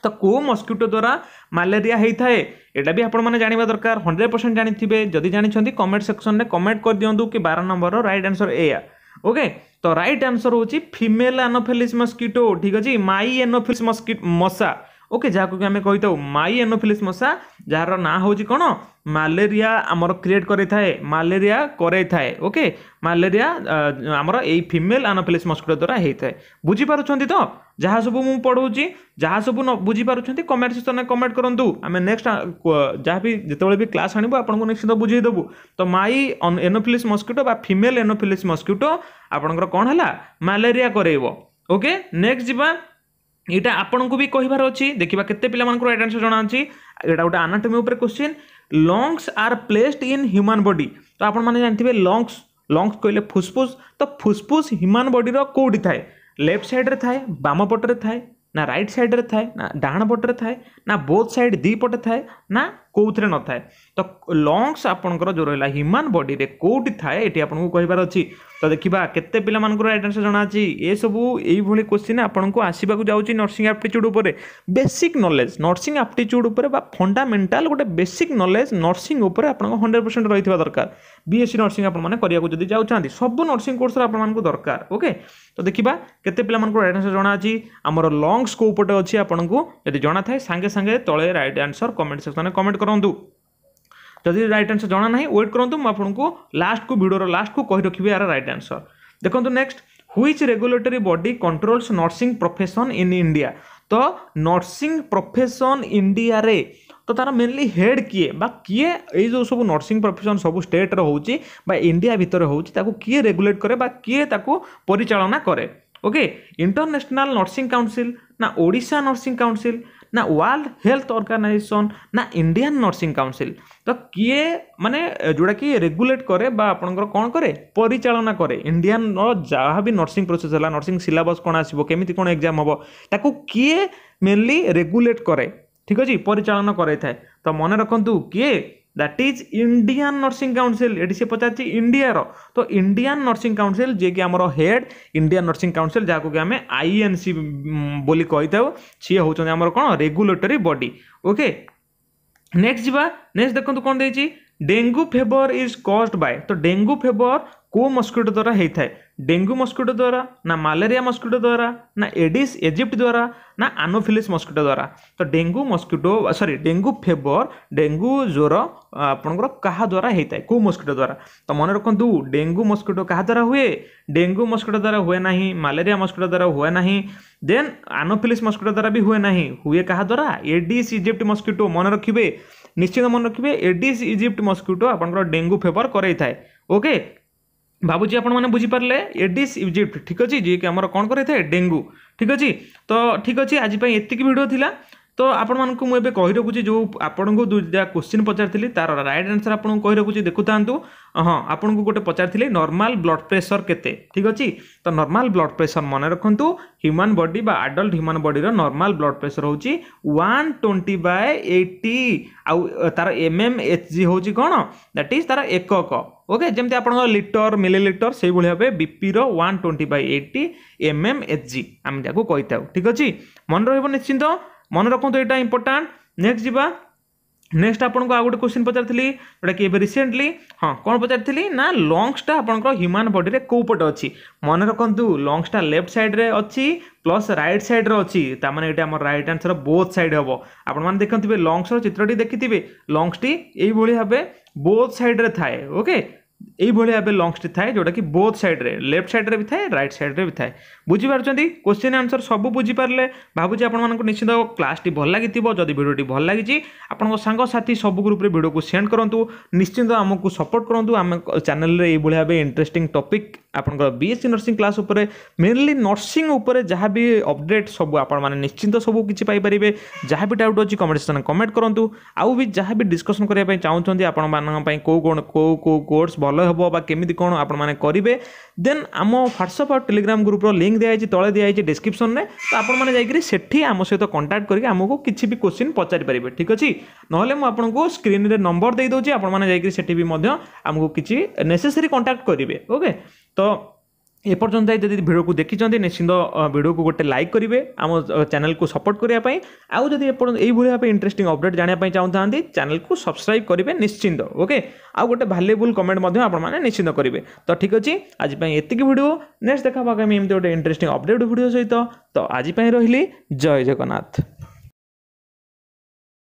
ତ କେଉଁ ମସ୍କିଟୋ ଦ୍ୱାରା ମାଲେରିଆ ହେଇଥାଏ ଏଇଟା ବି ଆପଣମାନେ ଜାଣିବା ଦରକାର ହଣ୍ଡ୍ରେଡ଼୍ ପରସେଣ୍ଟ ଜାଣିଥିବେ ଯଦି ଜାଣିଛନ୍ତି କମେଣ୍ଟ ସେକ୍ସନ୍ରେ କମେଣ୍ଟ କରିଦିଅନ୍ତୁ କି ବାର ନମ୍ବରର ରାଇଟ୍ ଆନ୍ସର୍ ଏଇଆ ଓକେ ତ ରାଇଟ୍ ଆନ୍ସର୍ ହେଉଛି ଫିମେଲ୍ ଆନୋଫିଲିସ୍ ମସ୍କିଟୋ ଠିକ୍ ଅଛି ମାଇ ଏନୋଫିଲିସ୍ ମସ୍କି ମଶା ଓକେ ଯାହାକୁ କି ଆମେ କହିଥାଉ ମାଇ ଏନୋଫିଲିସ୍ ମଶା ଯାହାର ନାଁ ହେଉଛି କ'ଣ ମାଲେରିଆ ଆମର କ୍ରିଏଟ୍ କରାଇଥାଏ ମାଲେରିଆ କରାଇଥାଏ ଓକେ ମାଲେରିଆ ଆମର ଏଇ ଫିମେଲ୍ ଆନୋଫିଲିସ୍ ମସ୍କିଟୋ ଦ୍ୱାରା ହେଇଥାଏ ବୁଝିପାରୁଛନ୍ତି ତ ଯାହା ସବୁ ମୁଁ ପଢ଼ଉଛି ଯାହା ସବୁ ନ ବୁଝିପାରୁଛନ୍ତି କମେଣ୍ଟ ସେକ୍ସନ୍ରେ କମେଣ୍ଟ କରନ୍ତୁ ଆମେ ନେକ୍ସଟ ଯାହା ବି ଯେତେବେଳେ ବି କ୍ଲାସ୍ ଆଣିବୁ ଆପଣଙ୍କୁ ନିଶ୍ଚିତ ବୁଝେଇ ତ ମାଇ ଏନୋଫିଲିସ୍ ମସ୍କିଟୋ ବା ଫିମେଲ୍ ଏନୋଫିଲିସ୍ ମସ୍କିଟୋ ଆପଣଙ୍କର କ'ଣ ହେଲା ମ୍ୟାଲେରିଆ କରେଇବ ଓକେ ନେକ୍ସଟ ଯିବା ଏଇଟା ଆପଣଙ୍କୁ ବି କହିବାର ଅଛି ଦେଖିବା କେତେ ପିଲାମାନଙ୍କର ଏଇଟା ଆନ୍ସର୍ ଜଣାଅଛି ଏଇଟା ଗୋଟେ ଆନାଟୋମି ଉପରେ question lungs are placed in human body ତ ଆପଣମାନେ ଜାଣିଥିବେ ଲଙ୍ଗସ୍ ଲଙ୍ଗସ୍ କହିଲେ ଫୁସ୍ଫୁସ୍ ତ ଫୁସ୍ଫୁସ୍ ହ୍ୟୁମାନ୍ ବଡିର କେଉଁଠି ଥାଏ ଲେଫ୍ଟ ସାଇଡ଼୍ରେ ଥାଏ ବାମ ପଟରେ ଥାଏ ନା ରାଇଟ୍ ସାଇଡ଼୍ରେ ଥାଏ ନା ଡାହାଣ ପଟରେ ଥାଏ ନା ବୋଥ୍ ସାଇଡ଼୍ ଦୁଇ ପଟେ ଥାଏ ନା କେଉଁଥିରେ ନଥାଏ ତ ଲଙ୍ଗସ୍ ଆପଣଙ୍କର ଯେଉଁ ରହିଲା ହ୍ୟୁମାନ ବଡ଼ିରେ କେଉଁଠି ଥାଏ ଏଠି ଆପଣଙ୍କୁ କହିବାର ଅଛି ତ ଦେଖିବା କେତେ ପିଲାମାନଙ୍କର ରାଇଟ୍ ଆନ୍ସର୍ ଜଣାଅଛି ଏସବୁ ଏଇଭଳି କୋଶ୍ଚିନ୍ ଆପଣଙ୍କୁ ଆସିବାକୁ ଯାଉଛି ନର୍ସିଂ ଆପ୍ଟିଚ୍ୟୁଡ଼୍ ଉପରେ ବେସିକ୍ ନଲେଜ୍ ନର୍ସିଂ ଆପ୍ଟିଚ୍ୟୁଡ଼୍ ଉପରେ ବା ଫଣ୍ଡାମେଣ୍ଟାଲ୍ ଗୋଟେ ବେସିକ୍ ନଲେଜ୍ ନର୍ସିଂ ଉପରେ ଆପଣଙ୍କ ହଣ୍ଡ୍ରେଡ଼ ପରସେଣ୍ଟ ରହିଥିବା ଦରକାର বিএসসি নর্সিং আপনার করা যদি যাচ্ছেন সবু নর্সিং কোর্সর আপনার দরকার ওকে তো দেখা কেতে পিলার রাইট আনসর জনা আছে আমার লং স্কোপ গোটে অছি আপনার যদি জনা থাকে সাগে সাগে তলে রাইট আনসর কমেন্ট সেকশনে কমেন্ট করতু যদি রাইট আনসর জনা না ওয়েট করতু আপনার লাস্ট কু ভিডিওর লাস্ট কু কই রাখবি এর রাইট আনসর দেখুন next which regulatory body controls nursing profession in India তো নর্সিং প্রফেসন ইন্ডিয়ারে ତ ତାର ମେନଲି ହେଡ଼୍ କିଏ ବା କିଏ ଏଇ ଯେଉଁ ସବୁ ନର୍ସିଂ ପ୍ରଫେସନ୍ ସବୁ ଷ୍ଟେଟ୍ର ହେଉଛି ବା ଇଣ୍ଡିଆ ଭିତରେ ହେଉଛି ତାକୁ କିଏ ରେଗୁଲେଟ୍ କରେ ବା କିଏ ତାକୁ ପରିଚାଳନା କରେ ଓକେ ଇଣ୍ଟରନ୍ୟାସନାଲ୍ ନର୍ସିଂ କାଉନସିଲ୍ ନା ଓଡ଼ିଶା ନର୍ସିଂ କାଉନସିଲ୍ ନା ୱାର୍ଲଡ ହେଲ୍ଥ ଅର୍ଗାନାଇଜେସନ୍ ନା ଇଣ୍ଡିଆନ୍ ନର୍ସିଂ କାଉନସିଲ୍ ତ କିଏ ମାନେ ଯେଉଁଟାକି ରେଗୁଲେଟ୍ କରେ ବା ଆପଣଙ୍କର କ'ଣ କରେ ପରିଚାଳନା କରେ ଇଣ୍ଡିଆନ୍ର ଯାହା ବି ନର୍ସିଂ ପ୍ରୋସେସ୍ ହେଲା ନର୍ସିଂ ସିଲାବସ୍ କ'ଣ ଆସିବ କେମିତି କ'ଣ ଏକ୍ଜାମ୍ ହେବ ତାକୁ କିଏ ମେନଲି ରେଗୁଲେଟ୍ କରେ ঠিক ଅଛି ପରିଚାଳନା କରାଇଥାଏ ତ ମନେ ରଖନ୍ତୁ କିଏ that is Indian nursing council ଏଠି ସେ ପଚାରିଛି ଇଣ୍ଡିଆର ତ ଇଣ୍ଡିଆନ୍ ନର୍ସିଂ କାଉନସିଲ୍ ଯିଏକି ଆମର ହେଡ଼୍ ଇଣ୍ଡିଆନ୍ ନର୍ସିଂ କାଉନସିଲ୍ ଯାହାକୁ କି ଆମେ ଆଇ ଏନ୍ ସି ବୋଲି କହିଥାଉ ସିଏ ହେଉଛନ୍ତି ଆମର କ'ଣ ରେଗୁଲେଟରୀ ବଡି ଓକେ ନେକ୍ସଟ ଯିବା ନେକ୍ସଟ ଦେଖନ୍ତୁ କ'ଣ ଦେଇଛି dengue fever is caused by ତ ଡେଙ୍ଗୁ ଫେବର କେଉଁ ମସ୍କିଟୋ ଦ୍ୱାରା ହେଇଥାଏ ଡେଙ୍ଗୁ ମସ୍କିଟୋ ଦ୍ୱାରା ନା ମ୍ୟାଲେରିଆ ମସ୍କିଟୋ ଦ୍ୱାରା ନା ଏଡିସ୍ ଏଜିପ୍ଟ ଦ୍ୱାରା ନା ଆନୋଫିଲିସ୍ ମସ୍କିଟୋ ଦ୍ୱାରା ତ dengue mosquito sorry dengue fever dengue ଜ୍ୱର ଆପଣଙ୍କର କାହା ଦ୍ୱାରା ହେଇଥାଏ କେଉଁ ମସ୍କିଟୋ ଦ୍ୱାରା ତ ମନେ ରଖନ୍ତୁ ଡେଙ୍ଗୁ ମସ୍କିଟୋ କାହା ଦ୍ୱାରା ହୁଏ ଡେଙ୍ଗୁ ମସ୍କିଟୋ ଦ୍ୱାରା ହୁଏ ନାହିଁ ମ୍ୟାଲେରିଆ ମସ୍କିଟୋ ଦ୍ୱାରା ହୁଏ ନାହିଁ ଦେନ୍ ଆନୋଫିଲିସ୍ ମସ୍କିଟୋ ଦ୍ୱାରା ବି ହୁଏ ନାହିଁ ହୁଏ କାହା ଦ୍ୱାରା ଏଡିସ୍ ଇଜିପ୍ଟ ମସ୍କିଟୋ ମନେ ରଖିବେ ନିଶ୍ଚିତ ମନେ ରଖିବେ ଏଡିସ୍ ଇଜିପ୍ଟ ମସ୍କିଟୋ ଆପଣଙ୍କର ଡେଙ୍ଗୁ ଫେବର କରେଇଥାଏ ଓକେ ভাবুছি আপনার বুঝিপারে এডিস ইজিপ্ট ঠিক আছে যিয়েকি আমার কম করে ডেঙ্গু ঠিক আছে তো ঠিক আছে আজপাই এতিকি ভিডিও লা ତ ଆପଣମାନଙ୍କୁ ମୁଁ ଏବେ କହି ରଖୁଛି ଯେଉଁ ଆପଣଙ୍କୁ ଦୁଇଟା କୋଶ୍ଚିନ୍ ପଚାରିଥିଲି ତା'ର ରାଇଟ୍ ଆନ୍ସର୍ ଆପଣଙ୍କୁ କହି ରଖୁଛି ଦେଖୁଥାନ୍ତୁ ହଁ ଆପଣଙ୍କୁ ଗୋଟେ ପଚାରିଥିଲି ନର୍ମାଲ୍ ବ୍ଲଡ୍ ପ୍ରେସର୍ କେତେ ଠିକ୍ ଅଛି ତ ନର୍ମାଲ୍ ବ୍ଲଡ୍ ପ୍ରେସର୍ ମନେ ରଖନ୍ତୁ ହ୍ୟୁମାନ୍ ବଡି ବା ଆଡଲ୍ଟ ହ୍ୟୁମାନ୍ ବଡିର ନର୍ମାଲ୍ ବ୍ଲଡ୍ ପ୍ରେସର୍ ହେଉଛି ୱାନ୍ ଟ୍ୱେଣ୍ଟି ବାଏ ଏଇଟି ଆଉ ତା'ର ଏମ୍ ଏମ୍ ଏଚ୍ ଜି ହେଉଛି କ'ଣ ଦ୍ୟାଟ୍ ଇଜ୍ ତା'ର ଏକକ ଓକେ ଯେମିତି ଆପଣଙ୍କର ଲିଟର ମିଲିଲିଟର ସେଇଭଳି ଭାବେ ବିପିର one twenty by eighty M M H G ଆମେ ଯାହାକୁ କହିଥାଉ ଠିକ୍ ଅଛି ମନେ ରହିବ ନିଶ୍ଚିନ୍ତ ମନେ ରଖନ୍ତୁ ଏଇଟା ଇମ୍ପୋର୍ଟାଣ୍ଟ ନେକ୍ସଟ ଯିବା ନେକ୍ସଟ ଆପଣଙ୍କୁ ଆଉ ଗୋଟେ କ୍ୱେଶ୍ଚିନ୍ ପଚାରିଥିଲି ଯେଉଁଟାକି ଏବେ ରିସେଣ୍ଟଲି ହଁ କ'ଣ ପଚାରିଥିଲି ନା ଲଙ୍ଗସଟା ଆପଣଙ୍କର ହ୍ୟୁମାନ ବଡ଼ିରେ କେଉଁ ପଟେ ଅଛି ମନେ ରଖନ୍ତୁ ଲଙ୍ଗସଟା ଲେଫ୍ଟ ସାଇଡ଼୍ରେ ଅଛି ପ୍ଲସ୍ ରାଇଟ୍ ସାଇଡ଼୍ରେ ଅଛି ତାମାନେ ଏଇଟା ଆମର ରାଇଟ୍ ଆନ୍ସର୍ ବୋଥ୍ ସାଇଡ଼୍ ହେବ ଆପଣମାନେ ଦେଖୁଥିବେ ଲଙ୍ଗସର ଚିତ୍ରଟି ଦେଖିଥିବେ ଲଙ୍ଗସଟି ଏଇଭଳି ଭାବେ ବୋଥ୍ ସାଇଡ଼୍ରେ ଥାଏ ଓକେ এইভাবে ଏବେ ଲଙ୍ଗସ୍ଟି ଥାଏ ଯେଉଁଟାକି ବୋଥ୍ ସାଇଡ଼୍ରେ ଲେଫ୍ଟ ସାଇଡ଼୍ରେ ବି ଥାଏ ରାଇଟ୍ ସାଇଡ଼୍ରେ ବି ଥାଏ ବୁଝିପାରୁଛନ୍ତି କୋଶ୍ଚିନ୍ ଆନ୍ସର୍ ସବୁ ବୁଝିପାରିଲେ ଭାବୁଛି ଆପଣମାନଙ୍କୁ ନିଶ୍ଚିନ୍ତ କ୍ଲାସ୍ଟି ଭଲ ଲାଗିଥିବ ଯଦି ଭିଡ଼ିଓଟି ଭଲ ଲାଗିଛି ଆପଣଙ୍କ ସାଙ୍ଗସାଥି ସବୁ ଗ୍ରୁପ୍ରେ ଭିଡ଼ିଓକୁ ସେଣ୍ଡ କରନ୍ତୁ ନିଶ୍ଚିନ୍ତ ଆମକୁ ସପୋର୍ଟ କରନ୍ତୁ ଆମ ଚ୍ୟାନେଲ୍ରେ ଏଇଭଳି ଭାବେ ଇଣ୍ଟରେଷ୍ଟିଂ ଟପିକ୍ ଆପଣଙ୍କର B S C nursing class ଉପରେ ମେନ୍ଲି ନର୍ସିଂ ଉପରେ ଯାହା ବି ଅପଡ଼େଟ୍ ସବୁ ଆପଣମାନେ ନିଶ୍ଚିନ୍ତ ସବୁ କିଛି ପାଇପାରିବେ ଯାହା ବି ଡାଉଟ୍ ଅଛି କମେଣ୍ଟ ସେକ୍ସନ୍ କମେଣ୍ଟ କରନ୍ତୁ ଆଉ ବି ଯାହା ବି ଡିସ୍କସନ୍ କରିବା ପାଇଁ ଚାହୁଁଛନ୍ତି ଆପଣମାନଙ୍କ ପାଇଁ କେଉଁ କ'ଣ କେଉଁ କେଉଁ କୋର୍ସ ଭଲ ହେବ ବା କେମିତି କ'ଣ ଆପଣମାନେ କରିବେ ଦେନ୍ ଆମ ହ୍ୱାଟ୍ସଆପ୍ ଆଉ ଟେଲିଗ୍ରାମ୍ ଗ୍ରୁପ୍ର ଲିଙ୍କ୍ ଦିଆଯାଇଛି ତଳେ ଦିଆଯାଇଛି ଡିସ୍କ୍ରିପ୍ସନ୍ରେ ତ ଆପଣମାନେ ଯାଇକରି ସେଠି ଆମ ସହିତ କଣ୍ଟାକ୍ଟ କରିକି ଆମକୁ କିଛି ବି କୋଶ୍ଚିନ୍ ପଚାରିପାରିବେ ଠିକ୍ ଅଛି ନହେଲେ ମୁଁ ଆପଣଙ୍କୁ ସ୍କ୍ରିନ୍ରେ ନମ୍ବର ଦେଇଦେଉଛି ଆପଣମାନେ ଯାଇକରି ସେଠି ବି ମଧ୍ୟ ଆମକୁ କିଛି ନେସେସରି କଣ୍ଟାକ୍ଟ କରିବେ ଓକେ ତ ଏପର୍ଯ୍ୟନ୍ତ ଯାଇ ଯଦି ଭିଡ଼ିଓକୁ ଦେଖିଛନ୍ତି ନିଶ୍ଚିନ୍ତ ଭିଡ଼ିଓକୁ ଗୋଟେ ଲାଇକ୍ କରିବେ ଆମ ଚ୍ୟାନେଲ୍କୁ ସପୋର୍ଟ କରିବା ପାଇଁ ଆଉ ଯଦି ଏପର୍ଯ୍ୟନ୍ତ ଏଇଭଳି ଭାବେ ଇଣ୍ଟରେଷ୍ଟିଂ ଅପଡ଼େଟ୍ ଜାଣିବା ପାଇଁ ଚାହୁଁଥାନ୍ତି ଚ୍ୟାନେଲ୍କୁ ସବସ୍କ୍ରାଇବ୍ କରିବେ ନିଶ୍ଚିନ୍ତ ଓକେ ଆଉ ଗୋଟେ ଭାଲ୍ୟୁବୁଲ୍ କମେଣ୍ଟ ମଧ୍ୟ ଆପଣମାନେ ନିଶ୍ଚିନ୍ତ କରିବେ ତ ଠିକ୍ ଅଛି ଆଜି ପାଇଁ ଏତିକି ଭିଡ଼ିଓ ନେକ୍ସଟ୍ ଦେଖା ହେବା ଆମେ ଏମିତି ଗୋଟେ ଇଣ୍ଟରେଷ୍ଟିଂ ଅପଡ଼େଟ୍ ଭିଡ଼ିଓ ସହିତ ତ ଆଜି ପାଇଁ ରହିଲି ଜୟ ଜଗନ୍ନାଥ